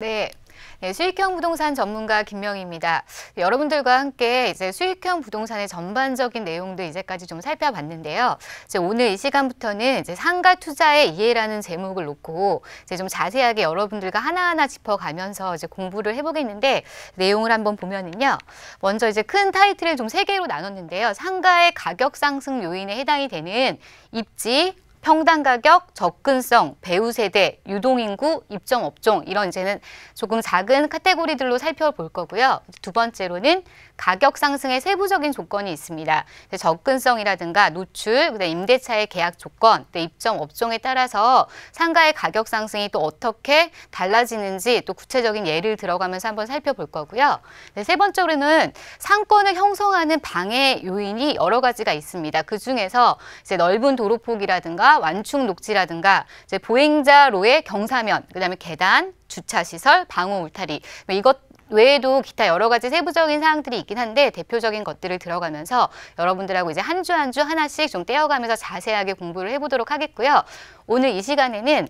네. 네, 수익형 부동산 전문가 김명희입니다. 여러분들과 함께 이제 수익형 부동산의 전반적인 내용도 이제까지 좀 살펴봤는데요. 이제 오늘 이 시간부터는 이제 상가 투자의 이해라는 제목을 놓고 이제 좀 자세하게 여러분들과 하나하나 짚어가면서 이제 공부를 해보겠는데 내용을 한번 보면은요. 먼저 이제 큰 타이틀을 좀 세 개로 나눴는데요. 상가의 가격 상승 요인에 해당이 되는 입지, 평당 가격, 접근성, 배우 세대, 유동인구, 입점 업종 이런 이제는 조금 작은 카테고리들로 살펴볼 거고요. 두 번째로는 가격 상승의 세부적인 조건이 있습니다. 접근성이라든가 노출, 그다음 임대차의 계약 조건, 입점 업종에 따라서 상가의 가격 상승이 또 어떻게 달라지는지 또 구체적인 예를 들어가면서 한번 살펴볼 거고요. 네, 세 번째로는 상권을 형성하는 방해 요인이 여러 가지가 있습니다. 그 중에서 이제 넓은 도로폭이라든가 완충 녹지라든가 이제 보행자로의 경사면, 그다음에 계단, 주차시설, 방호 울타리 뭐 이것 외에도 기타 여러 가지 세부적인 사항들이 있긴 한데 대표적인 것들을 들어가면서 여러분들하고 이제 한 주 한주 한주 하나씩 좀 떼어가면서 자세하게 공부를 해보도록 하겠고요. 오늘 이 시간에는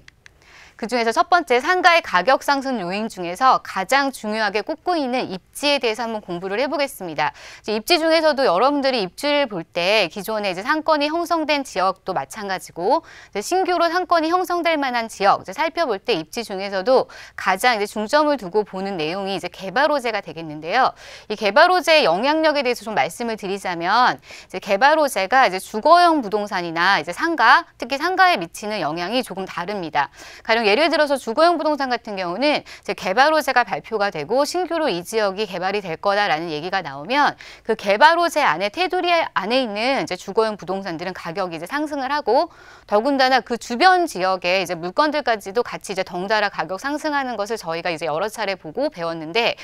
그중에서 첫 번째 상가의 가격 상승 요인 중에서 가장 중요하게 꼽고있는 입지에 대해서 한번 공부를 해보겠습니다. 입지 중에서도 여러분들이 입지를 볼 때 기존에 이제 상권이 형성된 지역도 마찬가지고 신규로 상권이 형성될 만한 지역 살펴볼 때 입지 중에서도 가장 이제 중점을 두고 보는 내용이 이제 개발호재가 되겠는데요. 이 개발호재의 영향력에 대해서 좀 말씀을 드리자면 이제 개발호재가 이제 주거용 부동산이나 이제 상가 특히 상가에 미치는 영향이 조금 다릅니다. 가령 예를 들어서 주거용 부동산 같은 경우는 이제 개발호재가 발표가 되고 신규로 이 지역이 개발이 될 거다라는 얘기가 나오면 그 개발호재 안에 테두리 안에 있는 이제 주거용 부동산들은 가격이 이제 상승을 하고 더군다나 그 주변 지역에 이제 물건들까지도 같이 이제 덩달아 가격 상승하는 것을 저희가 이제 여러 차례 보고 배웠는데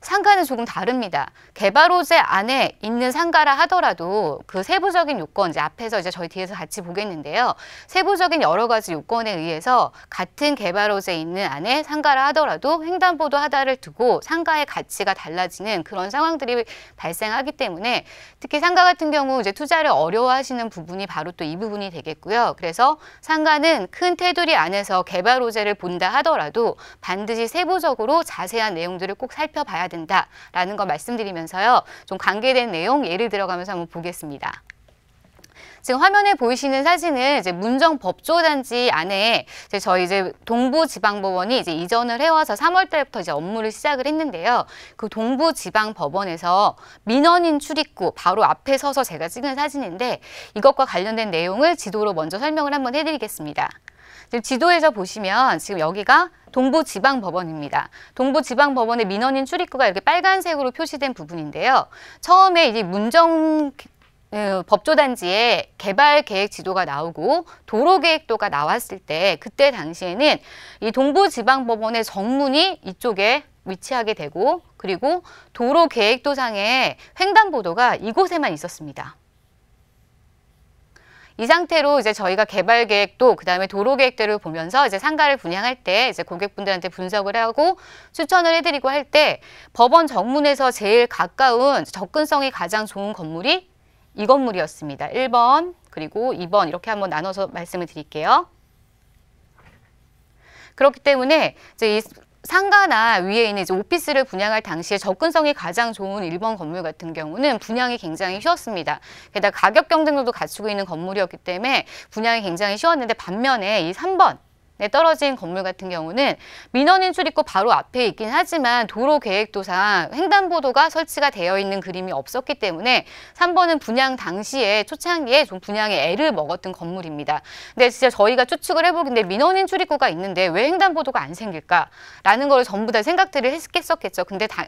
상가는 조금 다릅니다. 개발호재 안에 있는 상가라 하더라도 그 세부적인 요건, 이제 앞에서 이제 저희 뒤에서 같이 보겠는데요. 세부적인 여러 가지 요건에 의해서 같은 개발호재 있는 안에 상가라 하더라도 횡단보도 하다를 두고 상가의 가치가 달라지는 그런 상황들이 발생하기 때문에 특히 상가 같은 경우 이제 투자를 어려워하시는 부분이 바로 또 이 부분이 되겠고요. 그래서 상가는 큰 테두리 안에서 개발호재를 본다 하더라도 반드시 세부적으로 자세한 내용들을 꼭 살펴봐야 된다라는 거 말씀드리면서요. 좀 관계된 내용 예를 들어가면서 한번 보겠습니다. 지금 화면에 보이시는 사진은 이제 문정 법조단지 안에 이제 저희 이제 동부지방법원이 이제 이전을 해와서 3월 달부터 이제 업무를 시작을 했는데요. 그 동부지방법원에서 민원인 출입구 바로 앞에 서서 제가 찍은 사진인데 이것과 관련된 내용을 지도로 먼저 설명을 한번 해드리겠습니다. 지금 지도에서 보시면 지금 여기가 동부지방법원입니다. 동부지방법원의 민원인 출입구가 이렇게 빨간색으로 표시된 부분인데요. 처음에 이제 문정 그 법조단지에 개발 계획 지도가 나오고 도로 계획도가 나왔을 때 그때 당시에는 이 동부지방법원의 정문이 이쪽에 위치하게 되고 그리고 도로 계획도상의 횡단보도가 이곳에만 있었습니다. 이 상태로 이제 저희가 개발 계획도 그다음에 도로 계획대로 보면서 이제 상가를 분양할 때 이제 고객분들한테 분석을 하고 추천을 해드리고 할 때 법원 정문에서 제일 가까운 접근성이 가장 좋은 건물이 이 건물이었습니다. 1번 그리고 2번 이렇게 한번 나눠서 말씀을 드릴게요. 그렇기 때문에 이제 이 상가나 위에 있는 이제 오피스를 분양할 당시에 접근성이 가장 좋은 1번 건물 같은 경우는 분양이 굉장히 쉬웠습니다. 게다가 가격 경쟁력도 갖추고 있는 건물이었기 때문에 분양이 굉장히 쉬웠는데 반면에 이 3번 네, 떨어진 건물 같은 경우는 민원인 출입구 바로 앞에 있긴 하지만 도로 계획도상 횡단보도가 설치가 되어 있는 그림이 없었기 때문에 3번은 분양 당시에 초창기에 좀 분양의 애를 먹었던 건물입니다. 근데 진짜 저희가 추측을 해보는데 민원인 출입구가 있는데 왜 횡단보도가 안 생길까라는 걸 전부 다 생각들을 했었겠죠. 근데 다,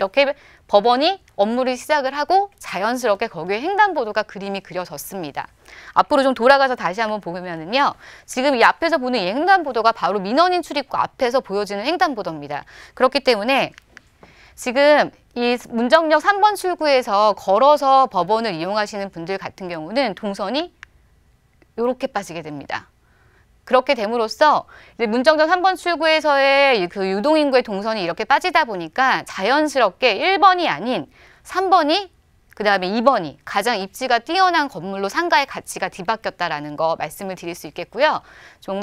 이렇게 법원이 업무를 시작을 하고 자연스럽게 거기에 횡단보도가 그림이 그려졌습니다. 앞으로 좀 돌아가서 다시 한번 보면은요. 지금 이 앞에서 보는 이 횡단보도가 바로 민원인 출입구 앞에서 보여지는 횡단보도입니다. 그렇기 때문에 지금 이 문정역 3번 출구에서 걸어서 법원을 이용하시는 분들 같은 경우는 동선이 이렇게 빠지게 됩니다. 그렇게 됨으로써 이제 문정적 3번 출구에서의 그 유동인구의 동선이 이렇게 빠지다 보니까 자연스럽게 1번이 아닌 3번이 그 다음에 2번이 가장 입지가 뛰어난 건물로 상가의 가치가 뒤바뀌었다라는 거 말씀을 드릴 수 있겠고요. 좀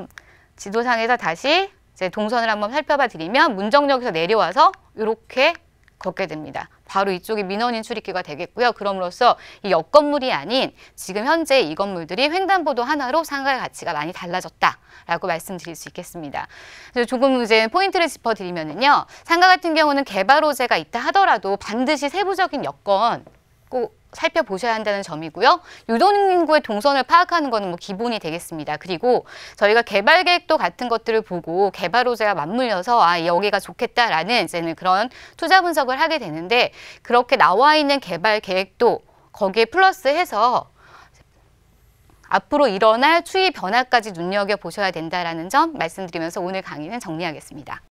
지도상에서 다시 이제 동선을 한번 살펴봐 드리면 문정역에서 내려와서 이렇게 걷게 됩니다. 바로 이쪽이 민원인 출입기가 되겠고요. 그럼으로써 이옆 건물이 아닌 지금 현재 이 건물들이 횡단보도 하나로 상가의 가치가 많이 달라졌다라고 말씀드릴 수 있겠습니다. 조금 이제 포인트를 짚어드리면은요. 상가 같은 경우는 개발 호재가 있다 하더라도 반드시 세부적인 여건 꼭 살펴보셔야 한다는 점이고요. 유동인구의 동선을 파악하는 것은 뭐 기본이 되겠습니다. 그리고 저희가 개발 계획도 같은 것들을 보고 개발 호재가 맞물려서 아 여기가 좋겠다라는 이제는 그런 투자 분석을 하게 되는데 그렇게 나와 있는 개발 계획도 거기에 플러스해서 앞으로 일어날 추이 변화까지 눈여겨보셔야 된다는점 말씀드리면서 오늘 강의는 정리하겠습니다.